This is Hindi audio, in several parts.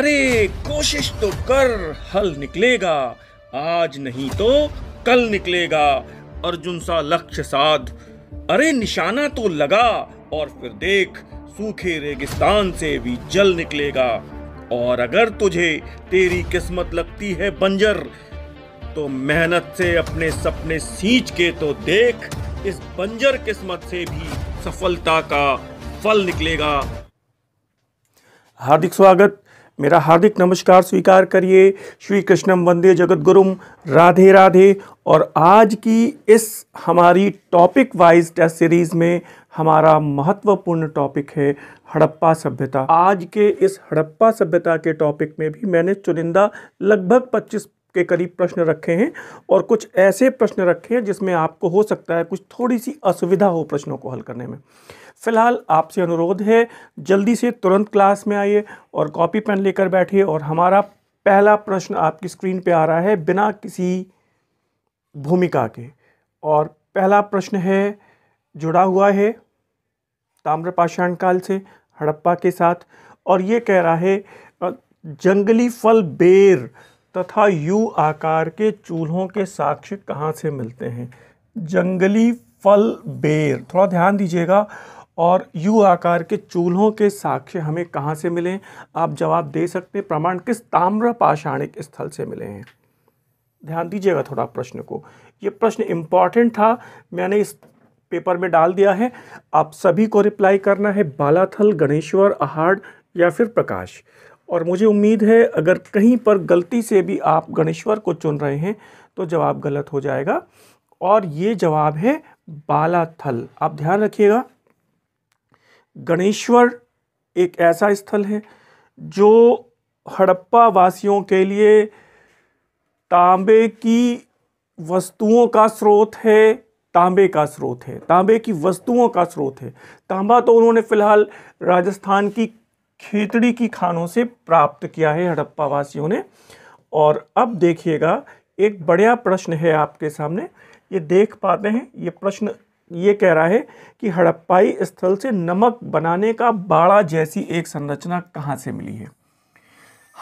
अरे कोशिश तो कर हल निकलेगा आज नहीं तो कल निकलेगा अर्जुन सा लक्ष्य साध अरे निशाना तो लगा और फिर देख सूखे रेगिस्तान से भी जल निकलेगा और अगर तुझे तेरी किस्मत लगती है बंजर तो मेहनत से अपने सपने सींच के तो देख इस बंजर किस्मत से भी सफलता का फल निकलेगा हार्दिक स्वागत मेरा हार्दिक नमस्कार स्वीकार करिए श्री कृष्णम वंदे जगत गुरुम राधे राधे और आज की इस हमारी टॉपिक वाइज टेस्ट सीरीज़ में हमारा महत्वपूर्ण टॉपिक है हड़प्पा सभ्यता आज के इस हड़प्पा सभ्यता के टॉपिक में भी मैंने चुनिंदा लगभग 25 के करीब प्रश्न रखे हैं और कुछ ऐसे प्रश्न रखे हैं जिसमें आपको हो सकता है कुछ थोड़ी सी असुविधा हो प्रश्नों को हल करने में फिलहाल आपसे अनुरोध है जल्दी से तुरंत क्लास में आइए और कॉपी पेन लेकर बैठिए और हमारा पहला प्रश्न आपकी स्क्रीन पे आ रहा है बिना किसी भूमिका के और पहला प्रश्न है जुड़ा हुआ है ताम्रपाषाण काल से हड़प्पा के साथ और ये कह रहा है जंगली फल बेर तथा यू आकार के चूल्हों के साक्ष्य कहाँ से मिलते हैं जंगली फल बेर थोड़ा ध्यान दीजिएगा और यू आकार के चूल्हों के साक्ष्य हमें कहाँ से मिले आप जवाब दे सकते हैं प्रमाण किस ताम्र पाषाणिक स्थल से मिले हैं ध्यान दीजिएगा थोड़ा प्रश्न को ये प्रश्न इम्पॉर्टेंट था मैंने इस पेपर में डाल दिया है आप सभी को रिप्लाई करना है बालाथल गणेश्वर अहाड़ या फिर प्रकाश और मुझे उम्मीद है अगर कहीं पर गलती से भी आप गणेश्वर को चुन रहे हैं तो जवाब गलत हो जाएगा और ये जवाब है बालाथल आप ध्यान रखिएगा गणेश्वर एक ऐसा स्थल है जो हड़प्पा वासियों के लिए तांबे की वस्तुओं का स्रोत है तांबे का स्रोत है तांबे की वस्तुओं का स्रोत है तांबा तो उन्होंने फ़िलहाल राजस्थान की खेतड़ी की खानों से प्राप्त किया है हड़प्पा वासियों ने और अब देखिएगा एक बढ़िया प्रश्न है आपके सामने ये देख पाते हैं ये प्रश्न ये कह रहा है कि हड़प्पाई स्थल से नमक बनाने का बाड़ा जैसी एक संरचना कहाँ से मिली है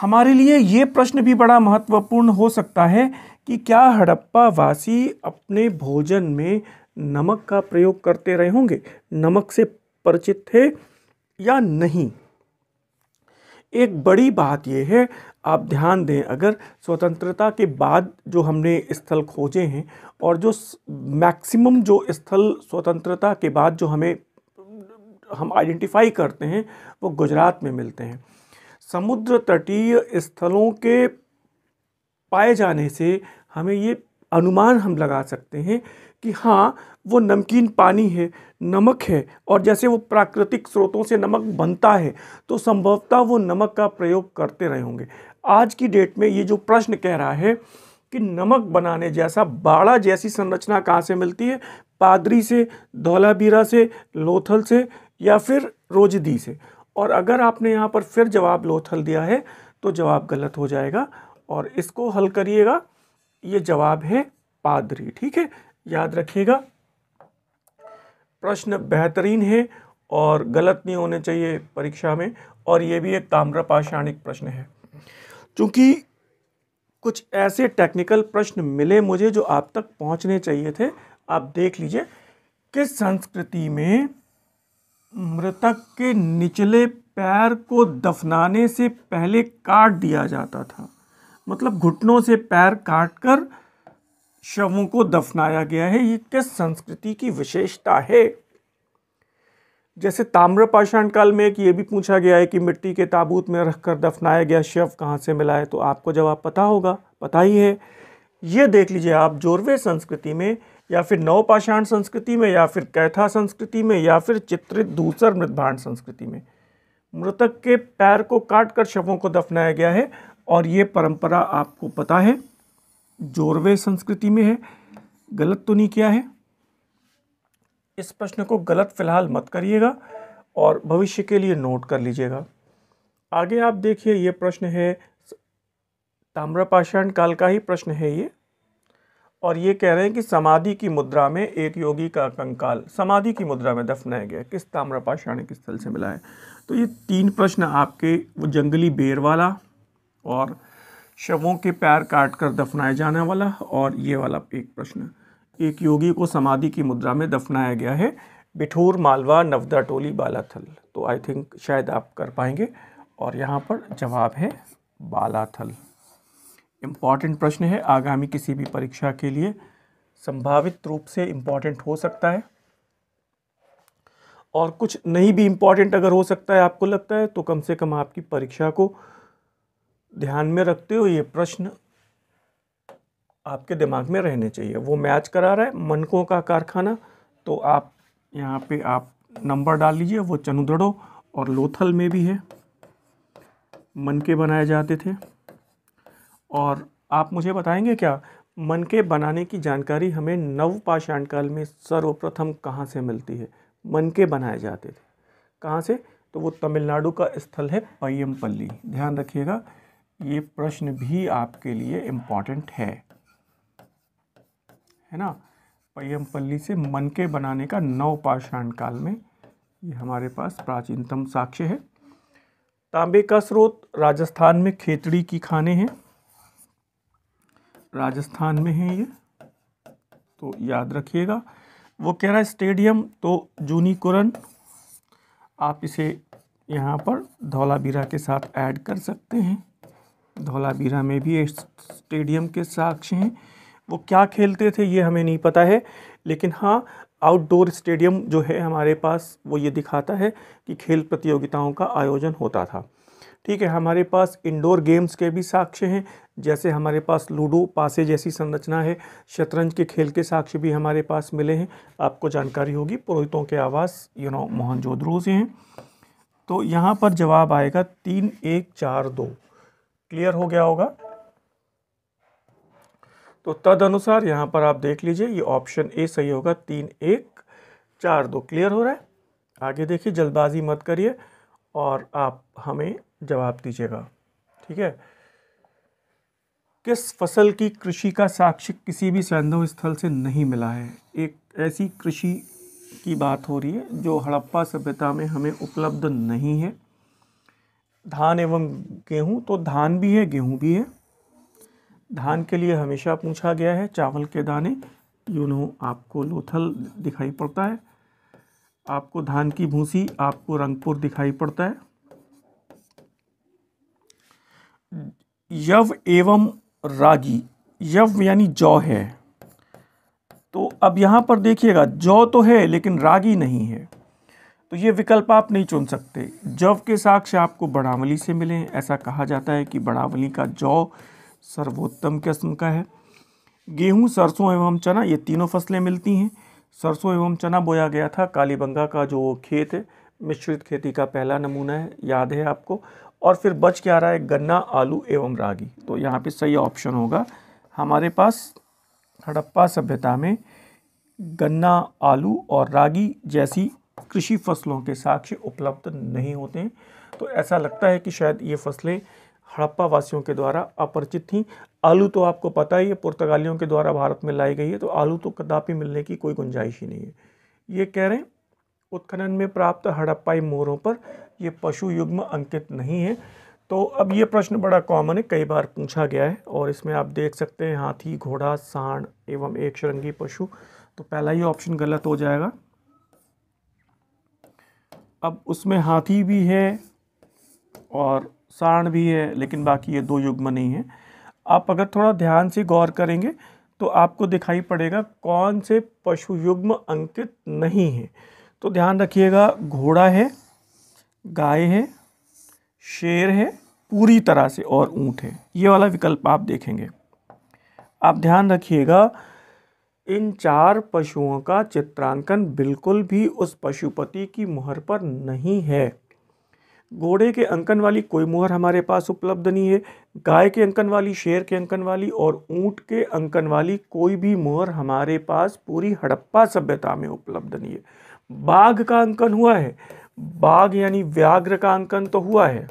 हमारे लिए ये प्रश्न भी बड़ा महत्वपूर्ण हो सकता है कि क्या हड़प्पा वासी अपने भोजन में नमक का प्रयोग करते रहे होंगे नमक से परिचित थे या नहीं एक बड़ी बात यह है आप ध्यान दें अगर स्वतंत्रता के बाद जो हमने स्थल खोजे हैं और जो मैक्सिमम जो स्थल स्वतंत्रता के बाद जो हमें हम आइडेंटिफाई करते हैं वो गुजरात में मिलते हैं समुद्र तटीय स्थलों के पाए जाने से हमें ये अनुमान हम लगा सकते हैं कि हाँ वो नमकीन पानी है नमक है और जैसे वो प्राकृतिक स्रोतों से नमक बनता है तो संभवतः वो नमक का प्रयोग करते रहे होंगे आज की डेट में ये जो प्रश्न कह रहा है कि नमक बनाने जैसा बाड़ा जैसी संरचना कहाँ से मिलती है पादरी से धौलाबीरा से लोथल से या फिर रोजदी से और अगर आपने यहाँ पर फिर जवाब लोथल दिया है तो जवाब गलत हो जाएगा और इसको हल करिएगा ये जवाब है पादरी ठीक है याद रखिएगा प्रश्न बेहतरीन है और गलत नहीं होने चाहिए परीक्षा में और ये भी एक ताम्रपाषाणिक प्रश्न है चूँकि कुछ ऐसे टेक्निकल प्रश्न मिले मुझे जो आप तक पहुँचने चाहिए थे आप देख लीजिए किस संस्कृति में मृतक के निचले पैर को दफनाने से पहले काट दिया जाता था मतलब घुटनों से पैर काट कर शवों को दफनाया गया है ये किस संस्कृति की विशेषता है जैसे ताम्रपाषाण काल में एक ये भी पूछा गया है कि मिट्टी के ताबूत में रखकर दफनाया गया शव कहाँ से मिला है तो आपको जवाब पता होगा पता ही है ये देख लीजिए आप जोरवे संस्कृति में या फिर नवपाषाण संस्कृति में या फिर कैथा संस्कृति में या फिर चित्रित दूसर मृदभाण संस्कृति में मृतक के पैर को काट कर शवों को दफनाया गया है और ये परंपरा आपको पता है जोरवे संस्कृति में है गलत तो नहीं किया है इस प्रश्न को गलत फ़िलहाल मत करिएगा और भविष्य के लिए नोट कर लीजिएगा आगे आप देखिए ये प्रश्न है ताम्रपाषाण काल का ही प्रश्न है ये और ये कह रहे हैं कि समाधि की मुद्रा में एक योगी का कंकाल समाधि की मुद्रा में दफनाया गया किस ताम्रपाषाण किस स्थल से मिला है तो ये तीन प्रश्न आपके वो जंगली बेर वाला और शवों के पैर काट कर दफनाए जाने वाला और ये वाला एक प्रश्न एक योगी को समाधि की मुद्रा में दफनाया गया है बिठूर मालवा नवदा टोली बालाथल तो आई थिंक शायद आप कर पाएंगे और यहाँ पर जवाब है बालाथल इम्पॉर्टेंट प्रश्न है आगामी किसी भी परीक्षा के लिए संभावित रूप से इम्पॉर्टेंट हो सकता है और कुछ नहीं भी इम्पॉर्टेंट अगर हो सकता है आपको लगता है तो कम से कम आपकी परीक्षा को ध्यान में रखते हुए ये प्रश्न आपके दिमाग में रहने चाहिए वो मैच करा रहा है मनकों का कारखाना तो आप यहाँ पे आप नंबर डाल लीजिए वो चनुदड़ो और लोथल में भी है मनके बनाए जाते थे और आप मुझे बताएंगे क्या मनके बनाने की जानकारी हमें नव पाषाण काल में सर्वप्रथम कहाँ से मिलती है मनके बनाए जाते थे कहाँ से तो वो तमिलनाडु का स्थल है पयमपल्ली ध्यान रखिएगा ये प्रश्न भी आपके लिए इम्पॉर्टेंट है है ना पल्ली से मन के बनाने का नव पाषाण काल में ये हमारे पास प्राचीनतम साक्ष्य है तांबे का स्रोत राजस्थान में खेतड़ी की खाने हैं राजस्थान में है ये तो याद रखिएगा वो कह रहा है स्टेडियम तो जूनी कुरन आप इसे यहाँ पर धौलाबीरा के साथ ऐड कर सकते हैं धौलाबीरा में भी स्टेडियम के साक्ष्य हैं वो क्या खेलते थे ये हमें नहीं पता है लेकिन हाँ आउटडोर स्टेडियम जो है हमारे पास वो ये दिखाता है कि खेल प्रतियोगिताओं का आयोजन होता था ठीक है हमारे पास इंडोर गेम्स के भी साक्ष्य हैं जैसे हमारे पास लूडो पासे जैसी संरचना है शतरंज के खेल के साक्ष्य भी हमारे पास मिले हैं आपको जानकारी होगी पुरोहितों के आवास यू नो मोहनजोदड़ो से हैं तो यहाँ पर जवाब आएगा तीन एक चार दो क्लियर हो गया होगा तो तद अनुसार यहाँ पर आप देख लीजिए ये ऑप्शन ए सही होगा तीन एक चार दो क्लियर हो रहा है आगे देखिए जल्दबाजी मत करिए और आप हमें जवाब दीजिएगा ठीक है किस फसल की कृषि का साक्ष्य किसी भी सैंधव स्थल से नहीं मिला है एक ऐसी कृषि की बात हो रही है जो हड़प्पा सभ्यता में हमें उपलब्ध नहीं है धान एवं गेहूं तो धान भी है गेहूं भी है धान के लिए हमेशा पूछा गया है चावल के दाने यू नो आपको लोथल दिखाई पड़ता है आपको धान की भूसी आपको रंगपुर दिखाई पड़ता है यव एवं रागी यव यानी जौ है तो अब यहाँ पर देखिएगा जौ तो है लेकिन रागी नहीं है तो ये विकल्प आप नहीं चुन सकते जव के साक्ष्य आपको बड़ावली से मिले ऐसा कहा जाता है कि बड़ावली का जौ सर्वोत्तम किस्म का है गेहूं सरसों एवं चना ये तीनों फसलें मिलती हैं सरसों एवं चना बोया गया था कालीबंगा का जो खेत है मिश्रित खेती का पहला नमूना है याद है आपको और फिर बच क्या रहा है गन्ना आलू एवं रागी तो यहाँ पे सही ऑप्शन होगा हमारे पास हड़प्पा सभ्यता में गन्ना आलू और रागी जैसी कृषि फसलों के साक्ष्य उपलब्ध नहीं होते तो ऐसा लगता है कि शायद ये फसलें हड़प्पा वासियों के द्वारा अपरिचित थी आलू तो आपको पता ही है पुर्तगालियों के द्वारा भारत में लाई गई है तो आलू तो कदापि मिलने की कोई गुंजाइश ही नहीं है ये कह रहे हैं उत्खनन में प्राप्त हड़प्पाई मोरों पर ये पशु युग्म अंकित नहीं है तो अब ये प्रश्न बड़ा कॉमन है कई बार पूछा गया है और इसमें आप देख सकते हैं हाथी घोड़ा सांड एवं एक शरंगी पशु तो पहला ही ऑप्शन गलत हो जाएगा अब उसमें हाथी भी है और सारण भी है लेकिन बाकी ये दो युग्म नहीं है आप अगर थोड़ा ध्यान से गौर करेंगे तो आपको दिखाई पड़ेगा कौन से पशु युग्म अंकित नहीं है तो ध्यान रखिएगा घोड़ा है गाय है शेर है पूरी तरह से और ऊँट है ये वाला विकल्प आप देखेंगे आप ध्यान रखिएगा इन चार पशुओं का चित्रांकन बिल्कुल भी उस पशुपति की मुहर पर नहीं है घोड़े के अंकन वाली कोई मुहर हमारे पास उपलब्ध नहीं है गाय के अंकन वाली शेर के अंकन वाली और ऊंट के अंकन वाली कोई भी मुहर हमारे पास पूरी हड़प्पा सभ्यता में उपलब्ध नहीं है बाघ का अंकन हुआ है बाघ यानी व्याघ्र का अंकन तो हुआ है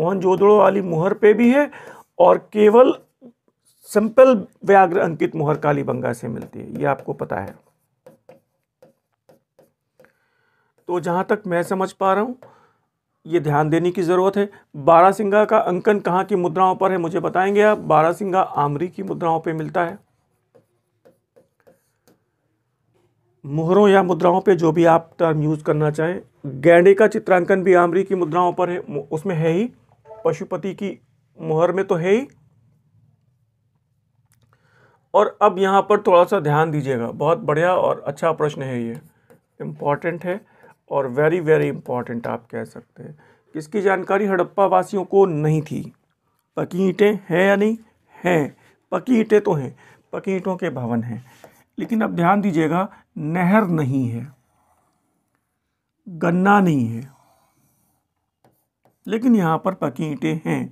मोहनजोदड़ो वाली मुहर पे भी है और केवल सिंपल व्याघ्र अंकित मुहर कालीबंगा से मिलती है ये आपको पता है तो जहां तक मैं समझ पा रहा हूं ये ध्यान देने की ज़रूरत है बारासिंगा का अंकन कहाँ की मुद्राओं पर है मुझे बताएंगे आप बारासिंगा आमरी की मुद्राओं पर मिलता है मुहरों या मुद्राओं पे जो भी आप टर्म यूज़ करना चाहें गैंडे का चित्रांकन भी आमरी की मुद्राओं पर है उसमें है ही पशुपति की मुहर में तो है ही और अब यहाँ पर थोड़ा सा ध्यान दीजिएगा बहुत बढ़िया और अच्छा प्रश्न है ये इम्पॉर्टेंट है और वेरी वेरी इम्पॉर्टेंट आप कह सकते हैं इसकी जानकारी हड़प्पा वासियों को नहीं थी पकी ईंटें हैं या नहीं हैं पकी ईंटें तो हैं पकी ईंटों के भवन हैं लेकिन अब ध्यान दीजिएगा नहर नहीं है गन्ना नहीं है लेकिन यहाँ पर पकी ईंटें हैं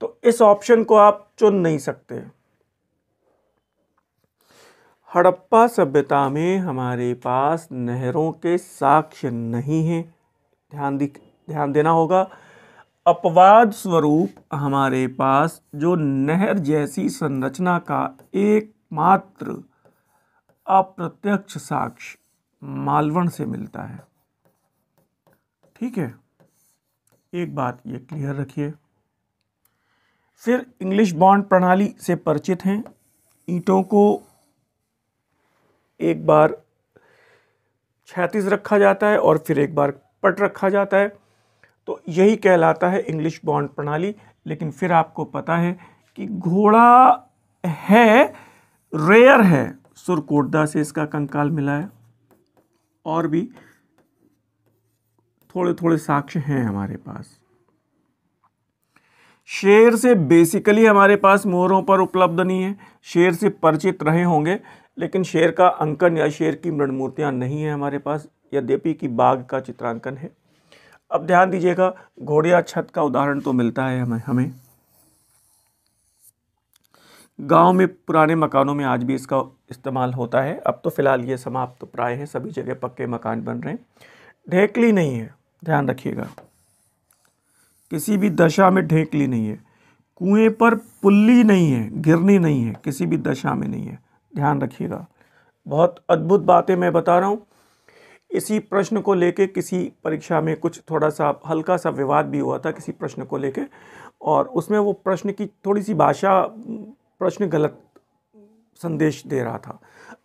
तो इस ऑप्शन को आप चुन नहीं सकते हड़प्पा सभ्यता में हमारे पास नहरों के साक्ष्य नहीं हैं ध्यान दिख ध्यान देना होगा अपवाद स्वरूप हमारे पास जो नहर जैसी संरचना का एकमात्र अप्रत्यक्ष साक्ष्य मालवण से मिलता है ठीक है एक बात ये क्लियर रखिए फिर इंग्लिश बॉन्ड प्रणाली से परिचित हैं ईंटों को एक बार छैतीस रखा जाता है और फिर एक बार पट रखा जाता है तो यही कहलाता है इंग्लिश बॉन्ड प्रणाली लेकिन फिर आपको पता है कि घोड़ा है रेयर है सुरकोटदा से इसका कंकाल मिला है और भी थोड़े थोड़े साक्ष्य हैं हमारे पास शेर से बेसिकली हमारे पास मोहरों पर उपलब्ध नहीं है शेर से परिचित रहे होंगे लेकिन शेर का अंकन या शेर की मृण मूर्तियाँ नहीं है हमारे पास यद्यपि की बाघ का चित्रांकन है अब ध्यान दीजिएगा घोड़िया छत का उदाहरण तो मिलता है हमें हमें गांव में पुराने मकानों में आज भी इसका इस्तेमाल होता है अब तो फिलहाल ये समाप्त तो प्राय है सभी जगह पक्के मकान बन रहे हैं ढेकली नहीं है ध्यान रखिएगा किसी भी दशा में ढेकली नहीं है कुएं पर पुल्ली नहीं है गिरनी नहीं है किसी भी दशा में नहीं है ध्यान रखिएगा बहुत अद्भुत बातें मैं बता रहा हूँ इसी प्रश्न को लेके किसी परीक्षा में कुछ थोड़ा सा हल्का सा विवाद भी हुआ था किसी प्रश्न को लेके और उसमें वो प्रश्न की थोड़ी सी भाषा प्रश्न गलत संदेश दे रहा था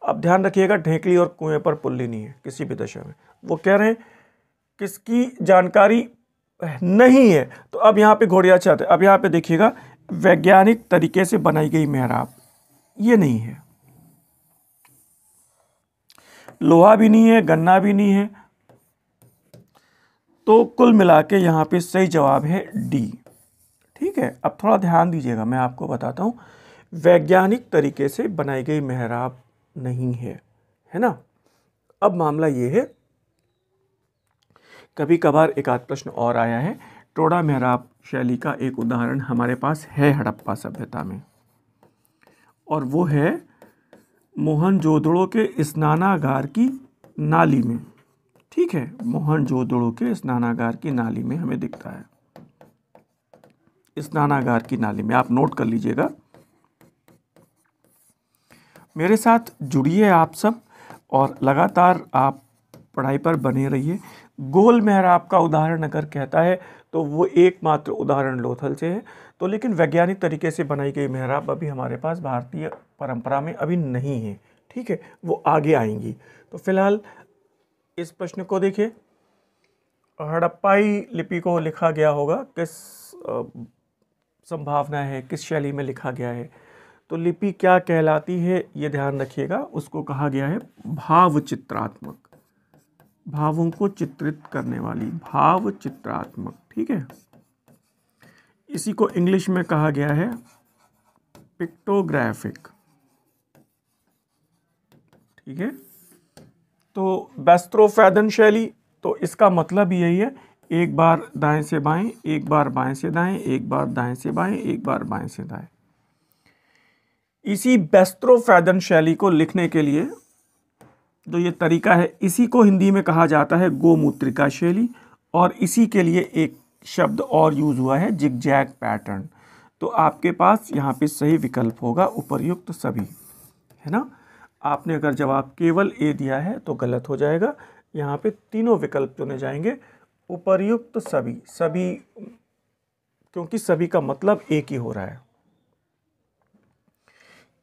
अब ध्यान रखिएगा ढेंकली और कुएं पर पुल्ली नहीं है किसी भी दशा में वो कह रहे हैं किसकी जानकारी नहीं है तो अब यहाँ पे घोड़िया चाहते अब यहाँ पे देखिएगा वैज्ञानिक तरीके से बनाई गई मेहराब ये नहीं है लोहा भी नहीं है गन्ना भी नहीं है तो कुल मिला के यहाँ पर सही जवाब है डी ठीक है अब थोड़ा ध्यान दीजिएगा मैं आपको बताता हूँ वैज्ञानिक तरीके से बनाई गई मेहराब नहीं है है ना अब मामला ये है कभी कभार एक आध प्रश्न और आया है टोड़ा मेहराब शैली का एक उदाहरण हमारे पास है हड़प्पा सभ्यता में और वो है मोहन जोदड़ो के स्नानागार की नाली में ठीक है मोहन जोदड़ो के स्नानागार की नाली में हमें दिखता है स्नानागार की नाली में आप नोट कर लीजिएगा मेरे साथ जुड़िए आप सब और लगातार आप पढ़ाई पर बने रहिए गोल आपका उदाहरण अगर कहता है तो वो एकमात्र उदाहरण लोथल से है तो लेकिन वैज्ञानिक तरीके से बनाई गई मेहराब अभी हमारे पास भारतीय परंपरा में अभी नहीं है ठीक है वो आगे आएंगी तो फिलहाल इस प्रश्न को देखें हड़प्पाई लिपि को लिखा गया होगा किस संभावना है किस शैली में लिखा गया है तो लिपि क्या कहलाती है ये ध्यान रखिएगा उसको कहा गया है भाव चित्रात्मक भावों को चित्रित करने वाली भाव चित्रात्मक ठीक है इसी को इंग्लिश में कहा गया है पिक्टोग्राफिक ठीक है तो बेस्त्रोफेदन शैली तो इसका मतलब यही है एक बार दाएं से बाएं एक बार बाएं से दाएं एक बार दाएं से बाएं एक बार बाएं से दाएं इसी बेस्त्रोफेदन शैली को लिखने के लिए जो ये तरीका है इसी को हिंदी में कहा जाता है गोमूत्रिका शैली और इसी के लिए एक शब्द और यूज़ हुआ है जिग जैग पैटर्न तो आपके पास यहाँ पे सही विकल्प होगा उपरयुक्त सभी है ना आपने अगर जवाब केवल ए दिया है तो गलत हो जाएगा यहाँ पे तीनों विकल्प चुने जाएंगे उपरयुक्त सभी सभी क्योंकि सभी का मतलब एक ही हो रहा है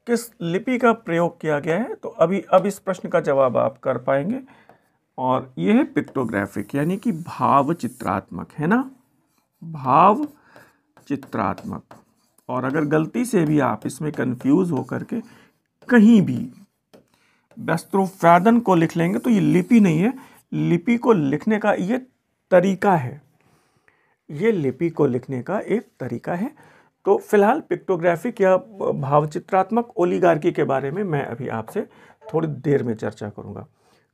किस लिपि का प्रयोग किया गया है तो अभी अब इस प्रश्न का जवाब आप कर पाएंगे और यह है पिक्टोग्राफिक यानी कि भाव चित्रात्मक है ना भाव चित्रात्मक और अगर गलती से भी आप इसमें कंफ्यूज होकर के कहीं भी वस्त्रोफ्रादन को लिख लेंगे तो ये लिपि नहीं है लिपि को लिखने का ये तरीका है ये लिपि को लिखने का एक तरीका है तो फिलहाल पिक्टोग्राफिक या भावचित्रात्मक ओलीगार्की के बारे में मैं अभी आपसे थोड़ी देर में चर्चा करूँगा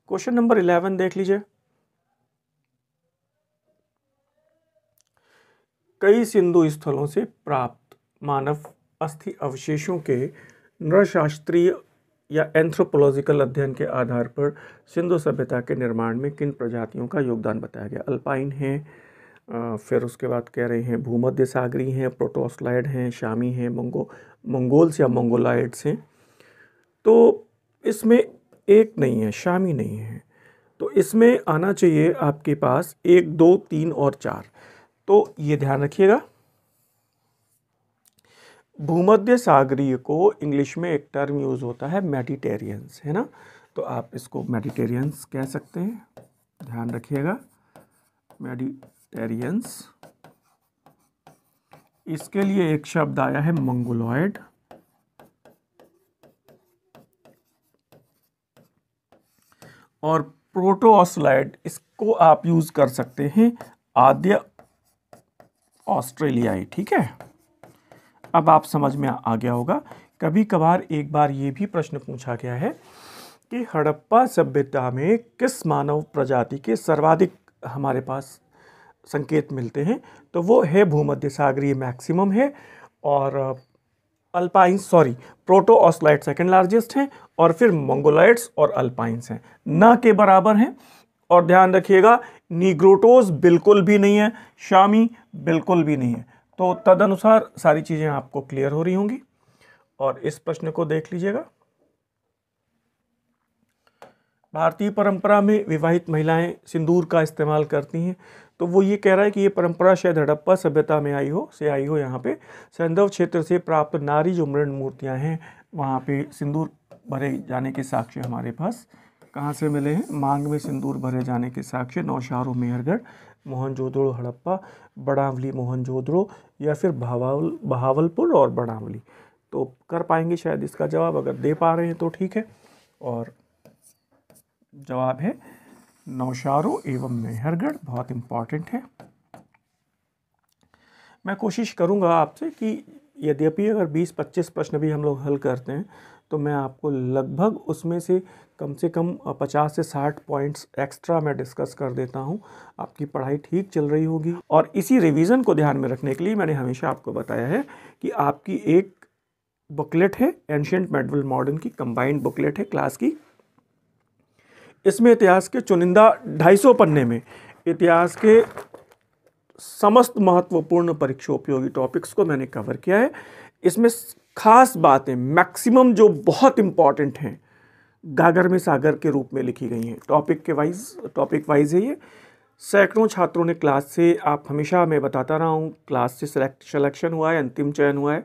क्वेश्चन नंबर इलेवन देख लीजिए कई सिंधु स्थलों से प्राप्त मानव अस्थि अवशेषों के नृशास्त्रीय या एंथ्रोपोलॉजिकल अध्ययन के आधार पर सिंधु सभ्यता के निर्माण में किन प्रजातियों का योगदान बताया गया अल्पाइन है फिर उसके बाद कह रहे हैं भूमध्य सागरी हैं प्रोटोस्लाइड हैं शामी हैं मंगो मंगोल्स या मंगोलाइड्स हैं तो इसमें एक नहीं है शामी नहीं है तो इसमें आना चाहिए आपके पास एक दो तीन और चार तो ये ध्यान रखिएगा भूमध्य सागरीय को इंग्लिश में एक टर्म यूज़ होता है मेडिटेरियंस है ना तो आप इसको मेडिटेरियंस कह सकते हैं ध्यान रखिएगा मेडिटेरियंस इसके लिए एक शब्द आया है मंगोलॉयड और ऑसलाइड इसको आप यूज़ कर सकते हैं आद्य ऑस्ट्रेलियाई ठीक है अब आप समझ में आ गया होगा कभी कभार एक बार ये भी प्रश्न पूछा गया है कि हड़प्पा सभ्यता में किस मानव प्रजाति के सर्वाधिक हमारे पास संकेत मिलते हैं तो वो है भूमध्य सागरीय मैक्सिमम है और अल्पाइंस सॉरी प्रोटो ऑस्लाइट सेकेंड लार्जेस्ट हैं और फिर मंगोलाइट्स और अल्पाइंस हैं ना के बराबर हैं और ध्यान रखिएगा निग्रोटोज बिल्कुल भी नहीं है शामी बिल्कुल भी नहीं है तो तदनुसार सारी चीज़ें आपको क्लियर हो रही होंगी और इस प्रश्न को देख लीजिएगा भारतीय परंपरा में विवाहित महिलाएं सिंदूर का इस्तेमाल करती हैं तो वो ये कह रहा है कि ये परंपरा शायद हड़प्पा सभ्यता में आई हो से आई हो यहाँ पे संदव क्षेत्र से प्राप्त नारी जो मृण मूर्तियाँ हैं वहाँ पे सिंदूर भरे जाने के साक्ष्य हमारे पास कहाँ से मिले हैं मांग में सिंदूर भरे जाने के साक्ष्य नौशारो मेहरगढ़ मोहनजोदड़ो हड़प्पा बड़ावली मोहनजोदड़ो या फिर भावल बहावलपुर और बड़ावली तो कर पाएंगे शायद इसका जवाब अगर दे पा रहे हैं तो ठीक है और जवाब है नौशारो एवं मेहरगढ़ बहुत इम्पॉर्टेंट है मैं कोशिश करूँगा आपसे कि यद्यपि अगर 20-25 प्रश्न भी हम लोग हल करते हैं तो मैं आपको लगभग उसमें से कम से कम पचास से साठ पॉइंट्स एक्स्ट्रा मैं डिस्कस कर देता हूँ आपकी पढ़ाई ठीक चल रही होगी और इसी रिवीजन को ध्यान में रखने के लिए मैंने हमेशा आपको बताया है कि आपकी एक बुकलेट है एंशेंट मेडवल मॉडर्न की कंबाइंड बुकलेट है क्लास की इसमें इतिहास के चुनिंदा ढाई सौ पन्ने में इतिहास के समस्त महत्वपूर्ण परीक्षोपयोगी टॉपिक्स को मैंने कवर किया है इसमें खास बातें मैक्सिमम जो बहुत इम्पॉर्टेंट हैं गागर में सागर के रूप में लिखी गई हैं टॉपिक के वाइज टॉपिक वाइज है ये सैकड़ों छात्रों ने क्लास से आप हमेशा मैं बताता रहा हूँ क्लास से सिलेक्ट सेलेक्शन हुआ है अंतिम चयन हुआ है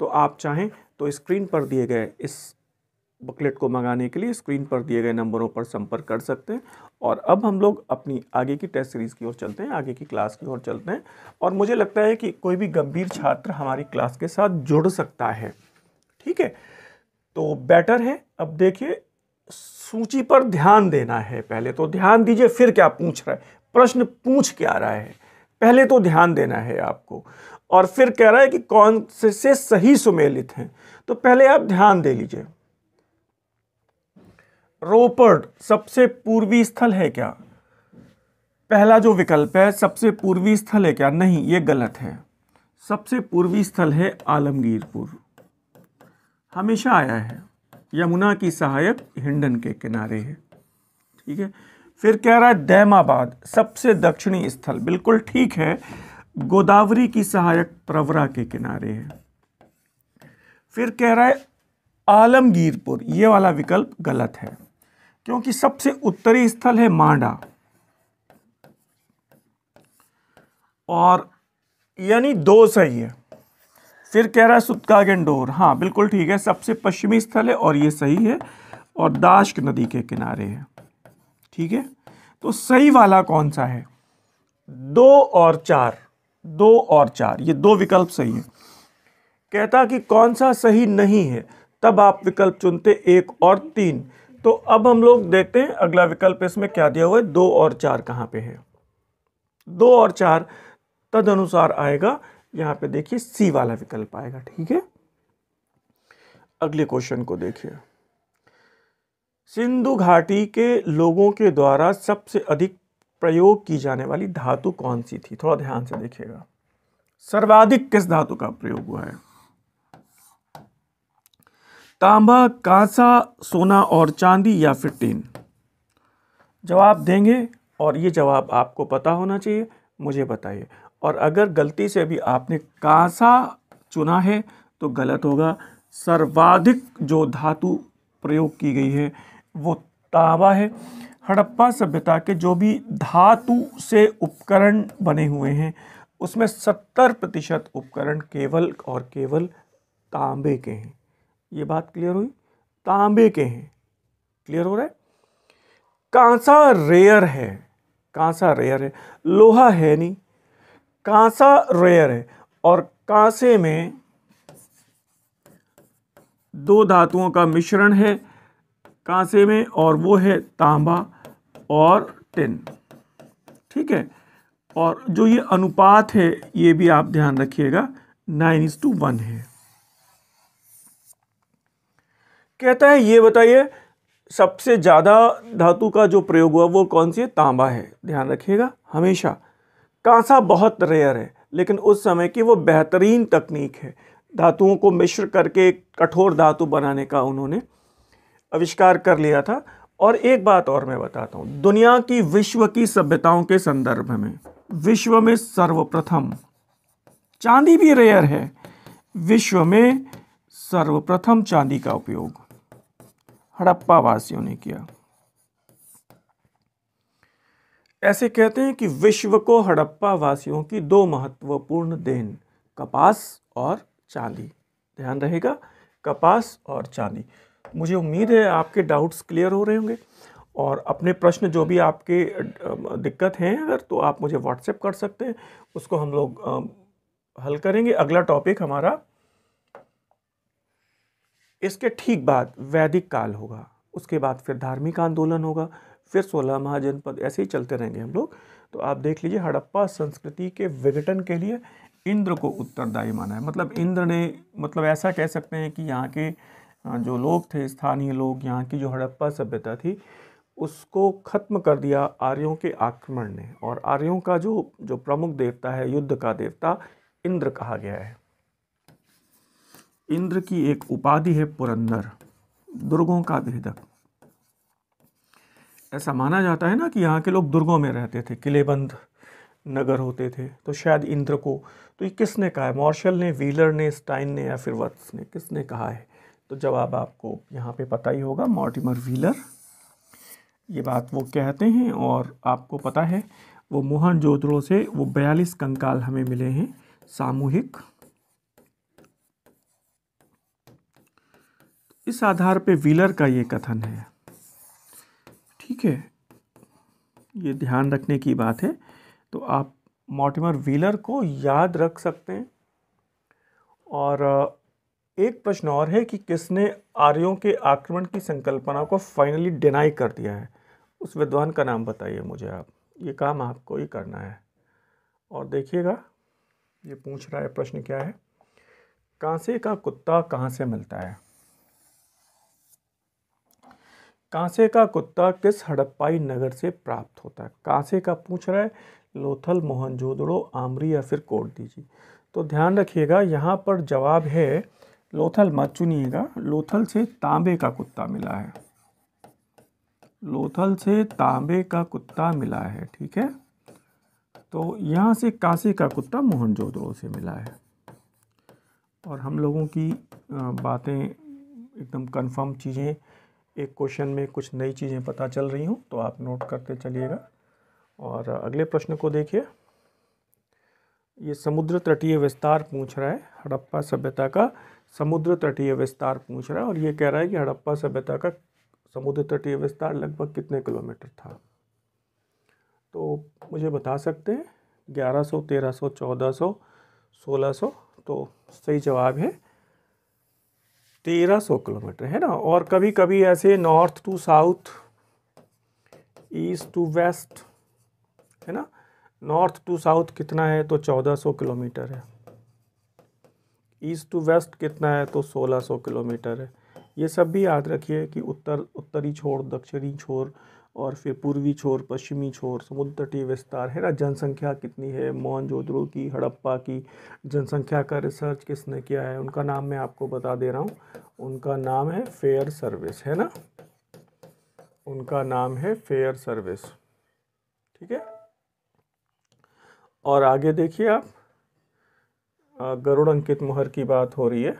तो आप चाहें तो स्क्रीन पर दिए गए इस बुकलेट को मंगाने के लिए स्क्रीन पर दिए गए नंबरों पर संपर्क कर सकते हैं और अब हम लोग अपनी आगे की टेस्ट सीरीज़ की ओर चलते हैं आगे की क्लास की ओर चलते हैं और मुझे लगता है कि कोई भी गंभीर छात्र हमारी क्लास के साथ जुड़ सकता है ठीक है तो बेटर है अब देखिए सूची पर ध्यान देना है पहले तो ध्यान दीजिए फिर क्या पूछ रहा है प्रश्न पूछ क्या रहा है पहले तो ध्यान देना है आपको और फिर कह रहा है कि कौन से, से सही सुमेलित हैं तो पहले आप ध्यान दे लीजिए रोपड़ सबसे पूर्वी स्थल है क्या पहला जो विकल्प है सबसे पूर्वी स्थल है क्या नहीं ये गलत है सबसे पूर्वी स्थल है आलमगीरपुर हमेशा आया है यमुना की सहायक हिंडन के किनारे है ठीक है फिर कह रहा है दैमाबाद सबसे दक्षिणी स्थल बिल्कुल ठीक है गोदावरी की सहायक प्रवरा के किनारे है फिर कह रहा है आलमगीरपुर ये वाला विकल्प गलत है क्योंकि सबसे उत्तरी स्थल है मांडा और यानी दो सही है फिर कह रहा है सुत्कागेंडोर हाँ बिल्कुल ठीक है सबसे पश्चिमी स्थल है और ये सही है और दाश्क नदी के किनारे है ठीक है तो सही वाला कौन सा है दो और चार दो और चार ये दो विकल्प सही है कहता कि कौन सा सही नहीं है तब आप विकल्प चुनते एक और तीन तो अब हम लोग देखते हैं अगला विकल्प इसमें क्या दिया हुआ है दो और चार कहाँ पे है दो और चार तद अनुसार आएगा यहाँ पे देखिए सी वाला विकल्प आएगा ठीक है अगले क्वेश्चन को देखिए सिंधु घाटी के लोगों के द्वारा सबसे अधिक प्रयोग की जाने वाली धातु कौन सी थी थोड़ा ध्यान से देखिएगा सर्वाधिक किस धातु का प्रयोग हुआ है तांबा कांसा सोना और चांदी या फिर टीन जवाब देंगे और ये जवाब आपको पता होना चाहिए मुझे बताइए और अगर गलती से भी आपने कांसा चुना है तो गलत होगा सर्वाधिक जो धातु प्रयोग की गई है वो तांबा है हड़प्पा सभ्यता के जो भी धातु से उपकरण बने हुए हैं उसमें सत्तर प्रतिशत उपकरण केवल और केवल तांबे के हैं ये बात क्लियर हुई तांबे के हैं क्लियर हो रहा है कांसा रेयर है कांसा रेयर है लोहा है नहीं कांसा रेयर है और कांसे में दो धातुओं का मिश्रण है कांसे में और वो है तांबा और टिन ठीक है और जो ये अनुपात है ये भी आप ध्यान रखिएगा नाइन इज टू वन है कहता है ये बताइए सबसे ज़्यादा धातु का जो प्रयोग हुआ वो कौन सी है तांबा है ध्यान रखिएगा हमेशा कांसा बहुत रेयर है लेकिन उस समय की वो बेहतरीन तकनीक है धातुओं को मिश्र करके कठोर धातु बनाने का उन्होंने आविष्कार कर लिया था और एक बात और मैं बताता हूँ दुनिया की विश्व की सभ्यताओं के संदर्भ में विश्व में सर्वप्रथम चांदी भी रेयर है विश्व में सर्वप्रथम चांदी का उपयोग हड़प्पा वासियों ने किया ऐसे कहते हैं कि विश्व को हड़प्पा वासियों की दो महत्वपूर्ण देन कपास और चांदी ध्यान रहेगा कपास और चांदी मुझे उम्मीद है आपके डाउट्स क्लियर हो रहे होंगे और अपने प्रश्न जो भी आपके दिक्कत हैं अगर तो आप मुझे व्हाट्सएप कर सकते हैं उसको हम लोग हल करेंगे अगला टॉपिक हमारा इसके ठीक बाद वैदिक काल होगा उसके बाद फिर धार्मिक आंदोलन होगा फिर सोलह महाजनपद ऐसे ही चलते रहेंगे हम लोग तो आप देख लीजिए हड़प्पा संस्कृति के विघटन के लिए इंद्र को उत्तरदायी माना है मतलब इंद्र ने मतलब ऐसा कह सकते हैं कि यहाँ के जो लोग थे स्थानीय लोग यहाँ की जो हड़प्पा सभ्यता थी उसको खत्म कर दिया आर्यों के आक्रमण ने और आर्यों का जो जो प्रमुख देवता है युद्ध का देवता इंद्र कहा गया है इंद्र की एक उपाधि है पुरंदर दुर्गों का भेदक ऐसा माना जाता है ना कि यहाँ के लोग दुर्गों में रहते थे किलेबंद नगर होते थे तो शायद इंद्र को तो ये किसने कहा है मॉर्शल ने व्हीलर ने स्टाइन ने या फिर वत्स ने किसने कहा है तो जवाब आपको यहाँ पे पता ही होगा मॉर्टिमर व्हीलर ये बात वो कहते हैं और आपको पता है वो मोहन जोधरों से वो बयालीस कंकाल हमें मिले हैं सामूहिक इस आधार पे व्हीलर का ये कथन है ठीक है ये ध्यान रखने की बात है तो आप मॉटिमर व्हीलर को याद रख सकते हैं और एक प्रश्न और है कि किसने आर्यों के आक्रमण की संकल्पना को फाइनली डिनाई कर दिया है उस विद्वान का नाम बताइए मुझे आप ये काम आपको ही करना है और देखिएगा ये पूछ रहा है प्रश्न क्या है कांसे का कुत्ता कहाँ से मिलता है कांसे का कुत्ता किस हड़प्पाई नगर से प्राप्त होता है कांसे का पूछ रहा है लोथल मोहनजोदड़ो आमरी या फिर कोट दीजिए तो ध्यान रखिएगा यहाँ पर जवाब है लोथल मत चुनिएगा लोथल से तांबे का कुत्ता मिला है लोथल से तांबे का कुत्ता मिला है ठीक है तो यहाँ से कांसे का कुत्ता मोहनजोदड़ो से मिला है और हम लोगों की बातें एकदम कंफर्म चीज़ें एक क्वेश्चन में कुछ नई चीज़ें पता चल रही हूँ तो आप नोट करते चलिएगा और अगले प्रश्न को देखिए ये समुद्र तटीय विस्तार पूछ रहा है हड़प्पा सभ्यता का समुद्र तटीय विस्तार पूछ रहा है और ये कह रहा है कि हड़प्पा सभ्यता का समुद्र तटीय विस्तार लगभग कितने किलोमीटर था तो मुझे बता सकते हैं ग्यारह सौ तेरह सौ चौदह सौ सोलह सौ तो सही जवाब है तेरह सौ किलोमीटर है ना और कभी कभी ऐसे north to south east to west है ना नॉर्थ टू साउथ कितना है तो चौदह सौ किलोमीटर है ईस्ट टू वेस्ट कितना है तो सोलह सौ किलोमीटर है ये सब भी याद रखिए कि उत्तर उत्तरी छोर दक्षिणी छोर और फिर पूर्वी छोर पश्चिमी छोर समुद्र तटीय विस्तार है ना जनसंख्या कितनी है मोहन जोदड़ो की हड़प्पा की जनसंख्या का रिसर्च किसने किया है उनका नाम मैं आपको बता दे रहा हूँ उनका नाम है फेयर सर्विस है ना उनका नाम है फेयर सर्विस ठीक है और आगे देखिए आप गरुड़ अंकित मोहर की बात हो रही है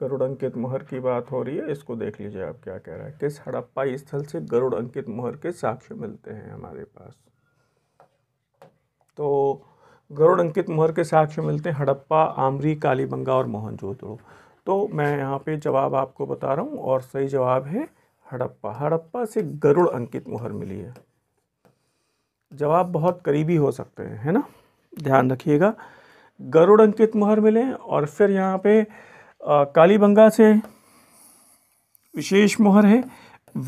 गरुड़ अंकित मोहर की बात हो रही है इसको देख लीजिए आप क्या कह रहा है किस हड़प्पा स्थल से गरुड़ अंकित मोहर के साक्ष्य मिलते हैं हमारे पास तो गरुड़ अंकित मोहर के साक्ष्य मिलते हैं हड़प्पा आमरी कालीबंगा और मोहनजोदड़ो तो मैं यहाँ पे जवाब आपको बता रहा हूँ और सही जवाब है हड़प्पा हड़प्पा से गरुड़ अंकित मोहर मिली है जवाब बहुत करीबी हो सकते हैं है ना ध्यान रखिएगा गरुड़ अंकित मोहर मिले और फिर यहाँ पे कालीबंगा से विशेष मोहर है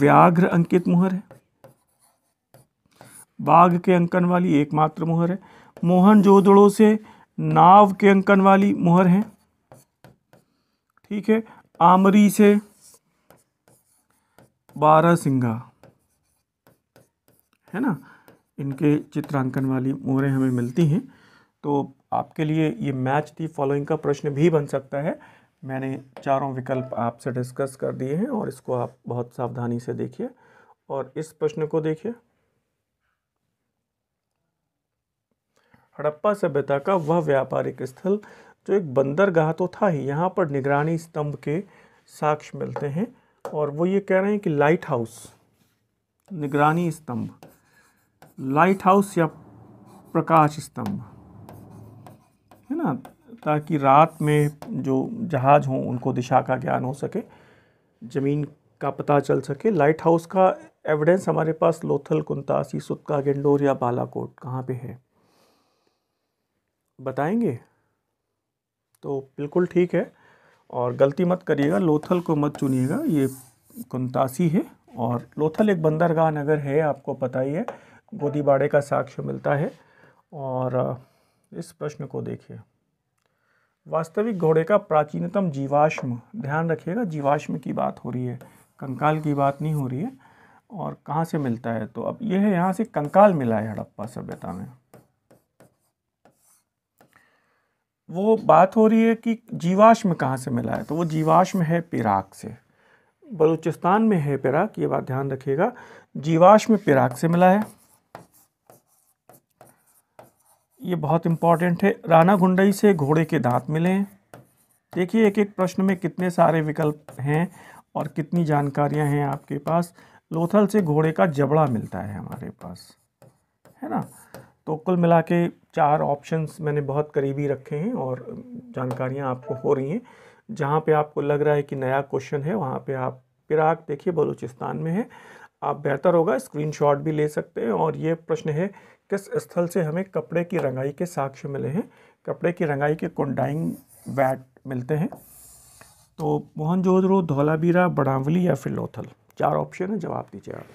व्याघ्र अंकित मोहर है बाघ के अंकन वाली एकमात्र मोहर है मोहन जोदड़ो से नाव के अंकन वाली मोहर है ठीक है आमरी से बारह सिंगा है ना इनके चित्रांकन वाली मोहरें हमें मिलती हैं तो आपके लिए ये मैच दी फॉलोइंग का प्रश्न भी बन सकता है मैंने चारों विकल्प आपसे डिस्कस कर दिए हैं और इसको आप बहुत सावधानी से देखिए और इस प्रश्न को देखिए हड़प्पा सभ्यता का वह व्यापारिक स्थल जो एक बंदरगाह तो था ही यहाँ पर निगरानी स्तंभ के साक्ष्य मिलते हैं और वो ये कह रहे हैं कि लाइट हाउस निगरानी स्तंभ लाइट हाउस या प्रकाश स्तंभ है ना ताकि रात में जो जहाज़ हों उनको दिशा का ज्ञान हो सके ज़मीन का पता चल सके लाइट हाउस का एविडेंस हमारे पास लोथल कुंतासी सुतका गेंडोर या बालाकोट कहाँ पे है बताएंगे तो बिल्कुल ठीक है और गलती मत करिएगा लोथल को मत चुनिएगा ये कुंतासी है और लोथल एक बंदरगाह नगर है आपको पता ही है गोदीबाड़े का साक्ष्य मिलता है और इस प्रश्न को देखिए वास्तविक घोड़े का प्राचीनतम जीवाश्म ध्यान रखिएगा जीवाश्म की बात हो रही है कंकाल की बात नहीं हो रही है और कहाँ से मिलता है तो अब यह है यहाँ से कंकाल मिला है हड़प्पा सभ्यता में वो बात हो रही है कि जीवाश्म कहाँ से मिला है तो वो जीवाश्म है पिराक से बलूचिस्तान में है पिराक ये बात ध्यान रखिएगा जीवाश्म पिराक से मिला है ये बहुत इम्पॉर्टेंट है राना गुंडई से घोड़े के दांत मिले हैं देखिए एक एक प्रश्न में कितने सारे विकल्प हैं और कितनी जानकारियां हैं आपके पास लोथल से घोड़े का जबड़ा मिलता है हमारे पास है ना तो कुल मिला के चार ऑप्शंस मैंने बहुत करीबी रखे हैं और जानकारियां आपको हो रही हैं जहाँ पे आपको लग रहा है कि नया क्वेश्चन है वहाँ पर आप पिराग देखिए बलूचिस्तान में है आप बेहतर होगा स्क्रीनशॉट भी ले सकते हैं और ये प्रश्न है किस स्थल से हमें कपड़े की रंगाई के साक्ष्य मिले हैं कपड़े की रंगाई के कुंडाइंग वैट मिलते हैं तो मोहनजोदड़ो धौलाबीरा बड़ावली या फिर लोथल चार ऑप्शन है जवाब दीजिए आप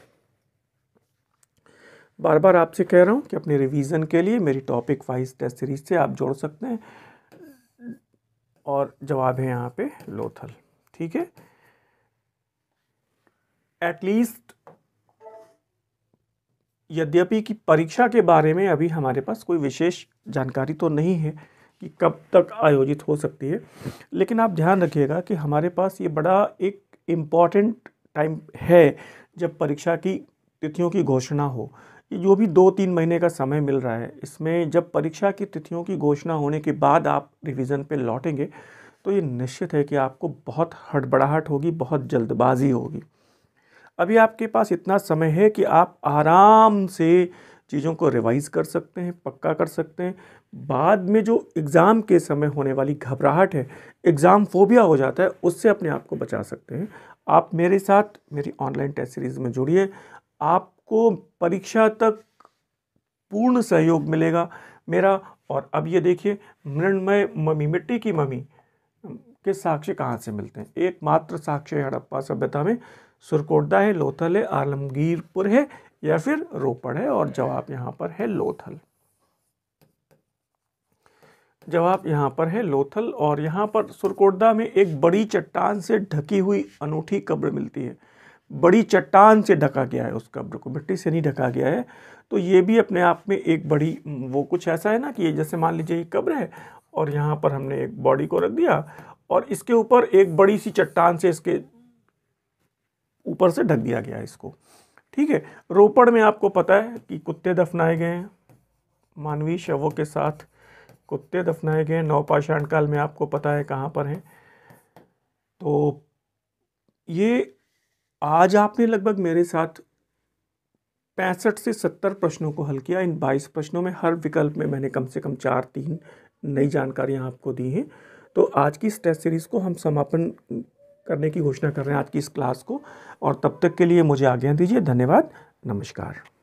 बार बार आपसे कह रहा हूँ कि अपने रिवीजन के लिए मेरी टॉपिक वाइज टेस्ट सीरीज से आप जोड़ सकते हैं और जवाब है यहाँ पे लोथल ठीक है एटलीस्ट यद्यपि कि परीक्षा के बारे में अभी हमारे पास कोई विशेष जानकारी तो नहीं है कि कब तक आयोजित हो सकती है लेकिन आप ध्यान रखिएगा कि हमारे पास ये बड़ा एक इम्पॉर्टेंट टाइम है जब परीक्षा की तिथियों की घोषणा हो ये जो भी दो तीन महीने का समय मिल रहा है इसमें जब परीक्षा की तिथियों की घोषणा होने के बाद आप रिवीजन पे लौटेंगे तो ये निश्चित है कि आपको बहुत हड़बड़ाहट होगी बहुत जल्दबाजी होगी अभी आपके पास इतना समय है कि आप आराम से चीज़ों को रिवाइज कर सकते हैं पक्का कर सकते हैं बाद में जो एग्ज़ाम के समय होने वाली घबराहट है एग्ज़ाम फोबिया हो जाता है उससे अपने आप को बचा सकते हैं आप मेरे साथ मेरी ऑनलाइन टेस्ट सीरीज़ में जुड़िए आपको परीक्षा तक पूर्ण सहयोग मिलेगा मेरा और अब ये देखिए मृणमय मम्मी मिट्टी की मम्मी के साक्ष्य कहाँ से मिलते हैं एकमात्र साक्ष्य हड़प्पा सभ्यता में सुरकोटदा है लोथल है आलमगीरपुर है या फिर रोपड़ है और जवाब यहाँ पर है लोथल जवाब यहाँ पर है लोथल और यहाँ पर सुरकोटदा में एक बड़ी चट्टान से ढकी हुई अनूठी कब्र मिलती है बड़ी चट्टान से ढका गया है उस कब्र को मिट्टी से नहीं ढका गया है तो ये भी अपने आप में एक बड़ी वो कुछ ऐसा है ना कि ये जैसे मान लीजिए ये कब्र है और यहाँ पर हमने एक बॉडी को रख दिया और इसके ऊपर एक बड़ी सी चट्टान से इसके ऊपर से ढक दिया गया इसको ठीक है रोपड़ में आपको पता है कि कुत्ते दफनाए गए हैं मानवीय शवों के साथ कुत्ते दफनाए गए नवपाषाण काल में आपको पता है कहाँ पर हैं तो ये आज आपने लगभग मेरे साथ पैंसठ से सत्तर प्रश्नों को हल किया इन बाईस प्रश्नों में हर विकल्प में मैंने कम से कम चार तीन नई जानकारियाँ आपको दी हैं तो आज की इस टेस्ट सीरीज़ को हम समापन करने की घोषणा कर रहे हैं आज की इस क्लास को और तब तक के लिए मुझे आज्ञा दीजिए धन्यवाद नमस्कार